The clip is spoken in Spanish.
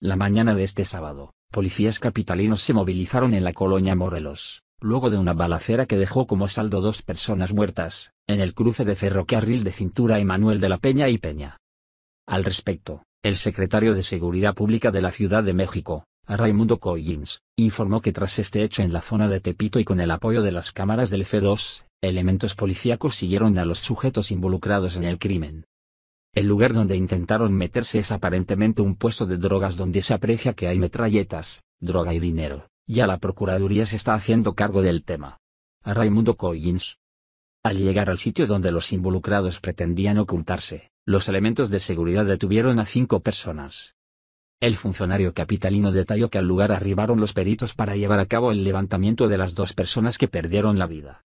La mañana de este sábado, policías capitalinos se movilizaron en la colonia Morelos, luego de una balacera que dejó como saldo dos personas muertas, en el cruce de ferrocarril de Cintura Emanuel de la Peña y Peña. Al respecto, el secretario de Seguridad Pública de la Ciudad de México, Raimundo Collins, informó que tras este hecho en la zona de Tepito y con el apoyo de las cámaras del F2, elementos policíacos siguieron a los sujetos involucrados en el crimen, el lugar donde intentaron meterse es aparentemente un puesto de drogas donde se aprecia que hay metralletas, droga y dinero. Ya la Procuraduría se está haciendo cargo del tema. Raimundo Collins. Al llegar al sitio donde los involucrados pretendían ocultarse, los elementos de seguridad detuvieron a cinco personas. El funcionario capitalino detalló que al lugar arribaron los peritos para llevar a cabo el levantamiento de las dos personas que perdieron la vida.